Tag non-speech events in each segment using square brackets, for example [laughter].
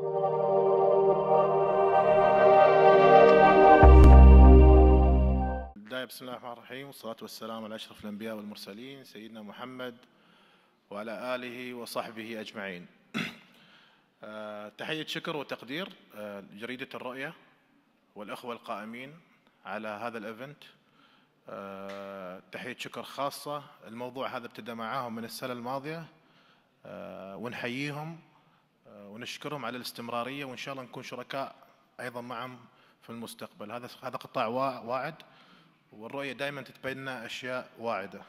بسم الله الرحمن الرحيم والصلاة والسلام على أشرف الأنبياء والمرسلين سيدنا محمد وعلى آله وصحبه أجمعين [clears throat] آه، تحية شكر وتقدير آه، جريدة الرؤية والأخوة القائمين على هذا الإيفنت آه، تحية شكر خاصة الموضوع هذا ابتدى معاهم من السنة الماضية ونحييهم ونشكرهم على الاستمراريه وان شاء الله نكون شركاء ايضا معهم في المستقبل هذا هذا قطاع واعد والرؤيه دائما تتبين اشياء واعده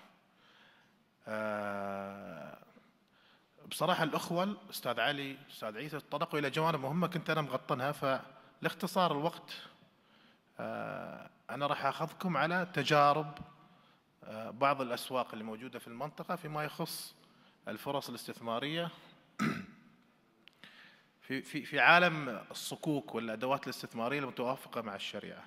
آه، بصراحه الاخوه الاستاذ علي الاستاذ عيسى تطرقوا الى جوانب مهمه كنت انا مغطنها فلاختصار الوقت آه، انا راح اخذكم على تجارب آه، بعض الاسواق اللي موجوده في المنطقه فيما يخص الفرص الاستثماريه في في في عالم الصكوك والادوات الاستثماريه المتوافقه مع الشريعه.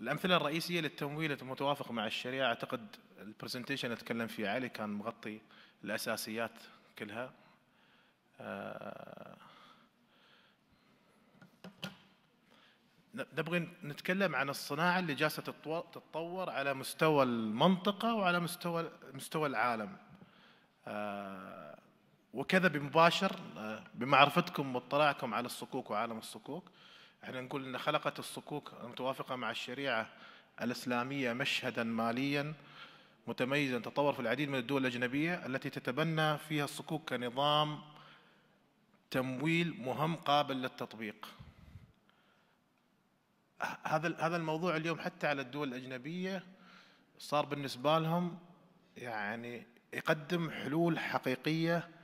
الامثله الرئيسيه للتمويل المتوافق مع الشريعه اعتقد البرزنتيشن اللي تكلم فيه علي كان مغطي الاساسيات كلها. آه، نبغي نتكلم عن الصناعه اللي جالسه تتطور على مستوى المنطقه وعلى مستوى مستوى العالم. آه، وكذا بمباشر آه، بمعرفتكم واطلاعكم على الصكوك وعالم الصكوك احنا نقول ان خلقت الصكوك متوافقة مع الشريعة الإسلامية مشهدا ماليا متميزا تطور في العديد من الدول الأجنبية التي تتبنى فيها الصكوك كنظام تمويل مهم قابل للتطبيق هذا هذا الموضوع اليوم حتى على الدول الأجنبية صار بالنسبة لهم يعني يقدم حلول حقيقية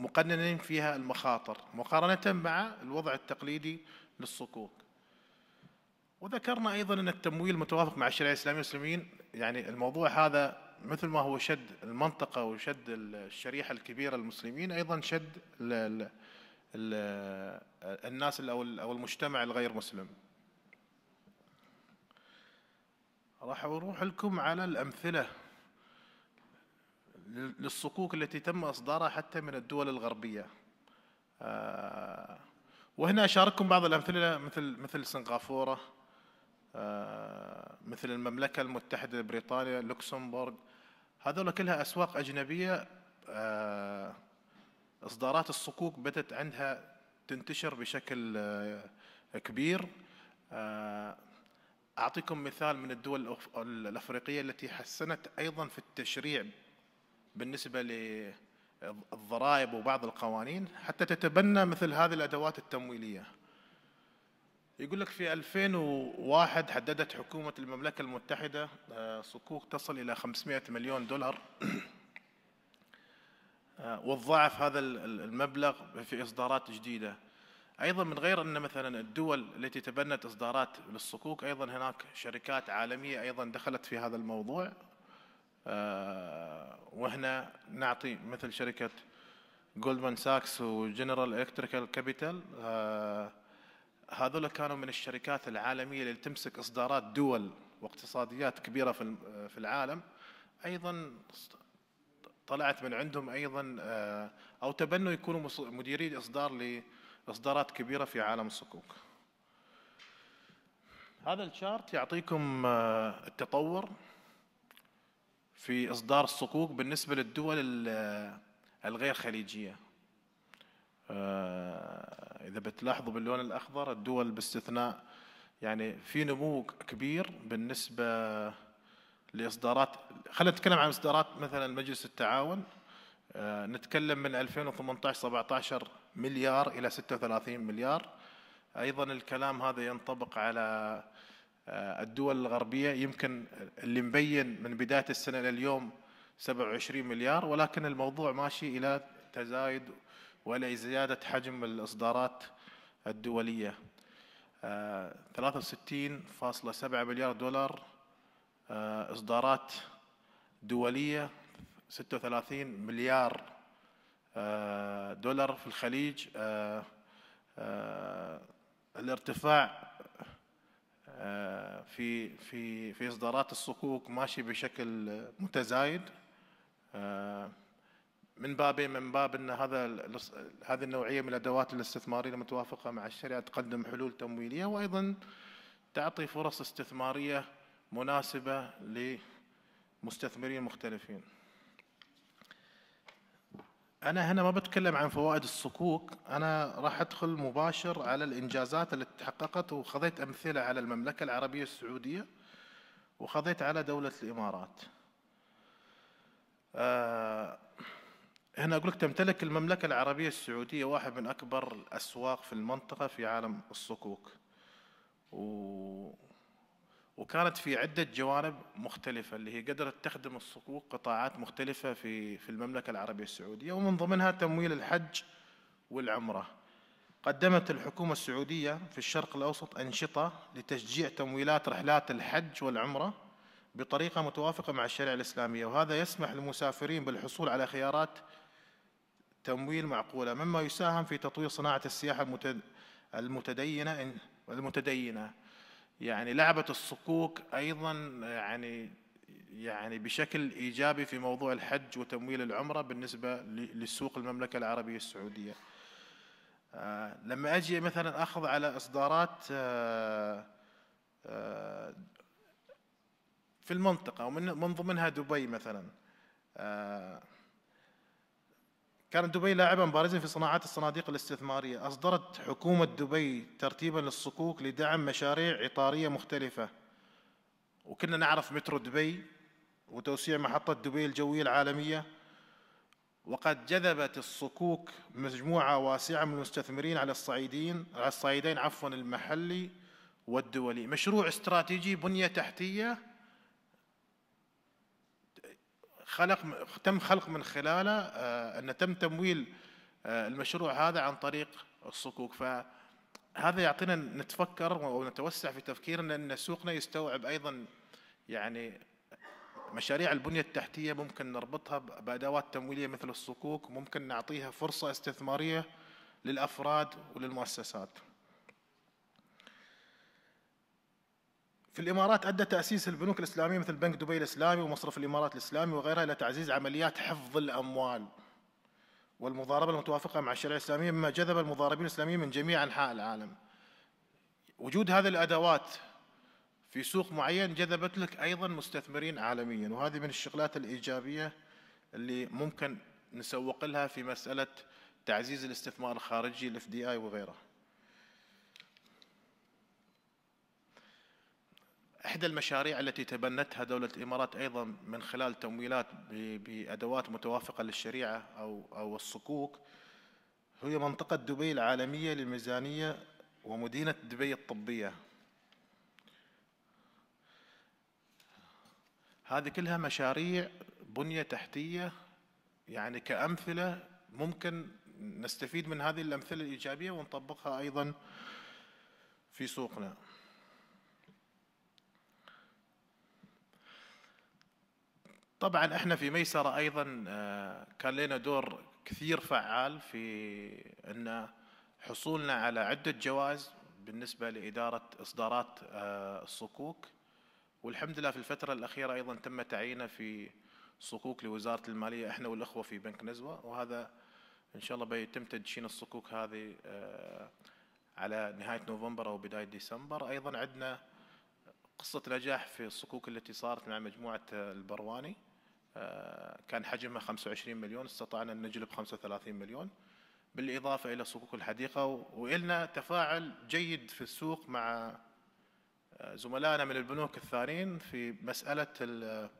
مقننين فيها المخاطر مقارنة مع الوضع التقليدي للصكوك وذكرنا أيضا أن التمويل متوافق مع الشريعة الإسلامية والمسلمين يعني الموضوع هذا مثل ما هو شد المنطقة وشد الشريحة الكبيرة المسلمين أيضا شد الـ الـ الـ الناس أو المجتمع الغير مسلم راح أروح لكم على الأمثلة للصكوك التي تم إصدارها حتى من الدول الغربية آه، وهنا أشارككم بعض الأمثلة مثل مثل سنغافورة آه، مثل المملكة المتحدة بريطانيا لوكسمبورغ هذول كلها أسواق أجنبية آه، إصدارات الصكوك بدأت عندها تنتشر بشكل كبير أعطيكم مثال من الدول الأفريقية التي حسنت أيضا في التشريع بالنسبة للضرائب وبعض القوانين حتى تتبنى مثل هذه الأدوات التمويلية يقول لك في 2001 حددت حكومة المملكة المتحدة آه، صكوك تصل إلى 500 مليون دولار [coughs] آه، والضعف هذا المبلغ في إصدارات جديدة أيضا من غير أن مثلا الدول التي تبنت إصدارات للصكوك أيضا هناك شركات عالمية أيضا دخلت في هذا الموضوع آه، وهنا نعطي مثل شركة جولدمان ساكس وجنرال الكتريكال كابيتال هذول كانوا من الشركات العالمية اللي تمسك إصدارات دول واقتصاديات كبيرة في العالم أيضا طلعت من عندهم أيضا آه، أو تبنوا يكونوا مديري إصدار لإصدارات كبيرة في عالم الصكوك هذا الشارت يعطيكم آه، التطور في إصدار الصكوك بالنسبة للدول الغير خليجية آه، إذا بتلاحظوا باللون الأخضر الدول باستثناء يعني في نمو كبير بالنسبة لإصدارات خلينا نتكلم عن إصدارات مثلا مجلس التعاون آه، نتكلم من 2018 17 مليار إلى 36 مليار أيضا الكلام هذا ينطبق على آه، الدول الغربية يمكن اللي مبين من بداية السنة لليوم 27 مليار ولكن الموضوع ماشي إلى تزايد وإلى زيادة حجم الإصدارات الدولية 63.7 آه، مليار دولار آه، إصدارات دولية 36 مليار دولار في الخليج الارتفاع آه، في في في اصدارات الصكوك ماشي بشكل متزايد آه، من باب من باب ان هذا هذه النوعيه من الادوات الاستثماريه المتوافقه مع الشريعه تقدم حلول تمويليه وايضا تعطي فرص استثماريه مناسبه لمستثمرين مختلفين. أنا هنا ما بتكلم عن فوائد الصكوك أنا راح أدخل مباشر على الإنجازات اللي تحققت وخذيت أمثلة على المملكة العربية السعودية وخذيت على دولة الإمارات آه هنا أقول لك تمتلك المملكة العربية السعودية واحد من أكبر الأسواق في المنطقة في عالم الصكوك و وكانت في عدة جوانب مختلفة اللي هي قدرت تخدم الصكوك قطاعات مختلفة في في المملكة العربية السعودية ومن ضمنها تمويل الحج والعمرة. قدمت الحكومة السعودية في الشرق الأوسط أنشطة لتشجيع تمويلات رحلات الحج والعمرة بطريقة متوافقة مع الشريعة الإسلامية وهذا يسمح للمسافرين بالحصول على خيارات تمويل معقولة مما يساهم في تطوير صناعة السياحة المتدينة المتدينة يعني لعبت الصكوك أيضا يعني يعني بشكل إيجابي في موضوع الحج وتمويل العمرة بالنسبة للسوق المملكة العربية السعودية آه، لما أجي مثلا أخذ على إصدارات آه، آه، في المنطقة ومن ضمنها دبي مثلا كانت دبي لاعبا بارزا في صناعات الصناديق الاستثمارية أصدرت حكومة دبي ترتيبا للصكوك لدعم مشاريع عطارية مختلفة وكنا نعرف مترو دبي وتوسيع محطة دبي الجوية العالمية وقد جذبت الصكوك مجموعة واسعة من المستثمرين على الصعيدين على الصعيدين عفوا المحلي والدولي مشروع استراتيجي بنية تحتية خلق تم خلق من خلاله آه، أن تم تمويل آه، المشروع هذا عن طريق الصكوك فهذا يعطينا نتفكر ونتوسع في تفكيرنا أن سوقنا يستوعب أيضا يعني مشاريع البنية التحتية ممكن نربطها بأدوات تمويلية مثل الصكوك ممكن نعطيها فرصة استثمارية للأفراد وللمؤسسات في الامارات ادى تاسيس البنوك الاسلاميه مثل بنك دبي الاسلامي ومصرف الامارات الاسلامي وغيرها الى تعزيز عمليات حفظ الاموال والمضاربه المتوافقه مع الشريعه الاسلاميه مما جذب المضاربين الاسلاميين من جميع انحاء العالم. وجود هذه الادوات في سوق معين جذبت لك ايضا مستثمرين عالميا وهذه من الشغلات الايجابيه اللي ممكن نسوق لها في مساله تعزيز الاستثمار الخارجي الاف دي اي وغيره. إحدى المشاريع التي تبنتها دولة الإمارات أيضا من خلال تمويلات بأدوات متوافقة للشريعة أو أو الصكوك هي منطقة دبي العالمية للميزانية ومدينة دبي الطبية هذه كلها مشاريع بنية تحتية يعني كأمثلة ممكن نستفيد من هذه الأمثلة الإيجابية ونطبقها أيضا في سوقنا طبعا احنا في ميسرة ايضا آه، كان لنا دور كثير فعال في ان حصولنا على عدة جوائز بالنسبة لإدارة إصدارات آه، الصكوك والحمد لله في الفترة الأخيرة أيضا تم تعيينه في صكوك لوزارة المالية احنا والأخوة في بنك نزوة وهذا إن شاء الله بيتم تدشين الصكوك هذه آه، على نهاية نوفمبر أو بداية ديسمبر أيضا عندنا قصة نجاح في الصكوك التي صارت مع مجموعة البرواني آه، كان حجمها 25 مليون استطعنا أن نجلب 35 مليون بالإضافة إلى صكوك الحديقة وإلنا تفاعل جيد في السوق مع آه، زملائنا من البنوك الثانيين في مسألة آه،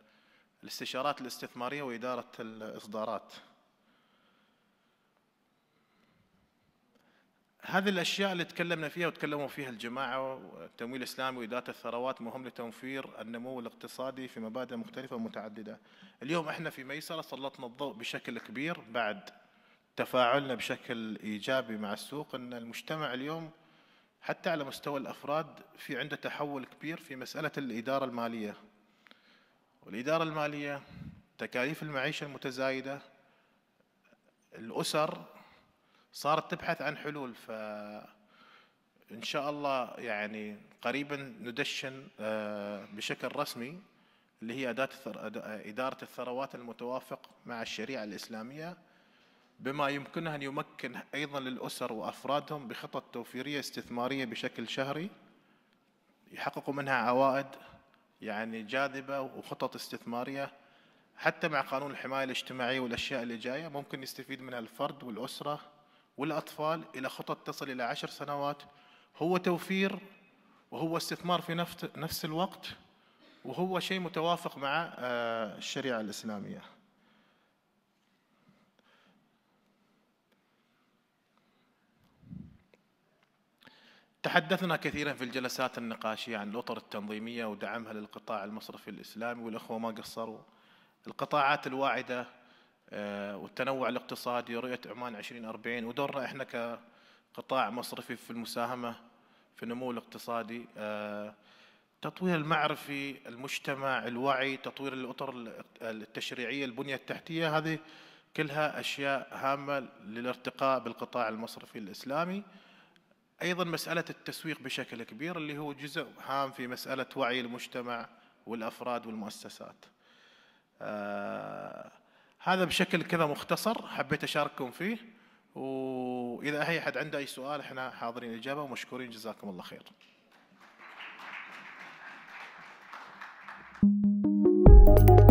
الاستشارات الاستثمارية وإدارة الإصدارات هذه الاشياء اللي تكلمنا فيها وتكلموا فيها الجماعه والتمويل الاسلامي واداره الثروات مهم لتوفير النمو الاقتصادي في مبادئ مختلفه ومتعدده. اليوم احنا في ميسره سلطنا الضوء بشكل كبير بعد تفاعلنا بشكل ايجابي مع السوق ان المجتمع اليوم حتى على مستوى الافراد في عنده تحول كبير في مساله الاداره الماليه. والاداره الماليه تكاليف المعيشه المتزايده الاسر صارت تبحث عن حلول ف ان شاء الله يعني قريبا ندشن آه، بشكل رسمي اللي هي اداه اداره الثروات المتوافق مع الشريعه الاسلاميه بما يمكنها ان يمكن ايضا للاسر وافرادهم بخطط توفيريه استثماريه بشكل شهري يحققوا منها عوائد يعني جاذبه وخطط استثماريه حتى مع قانون الحمايه الاجتماعيه والاشياء اللي جايه ممكن يستفيد منها الفرد والاسره والأطفال إلى خطط تصل إلى عشر سنوات هو توفير وهو استثمار في نفس الوقت وهو شيء متوافق مع آه، الشريعة الإسلامية تحدثنا كثيرا في الجلسات النقاشية عن الأطر التنظيمية ودعمها للقطاع المصرفي الإسلامي والأخوة ما قصروا القطاعات الواعدة آه، والتنوع الاقتصادي رؤية عمان 2040 ودورنا احنا كقطاع مصرفي في المساهمة في النمو الاقتصادي آه، تطوير المعرفي المجتمع الوعي تطوير الأطر التشريعية البنية التحتية هذه كلها أشياء هامة للارتقاء بالقطاع المصرفي الإسلامي أيضا مسألة التسويق بشكل كبير اللي هو جزء هام في مسألة وعي المجتمع والأفراد والمؤسسات آه هذا بشكل كذا مختصر حبيت اشارككم فيه واذا اي احد عنده اي سؤال احنا حاضرين اجابه ومشكورين جزاكم الله خير thank you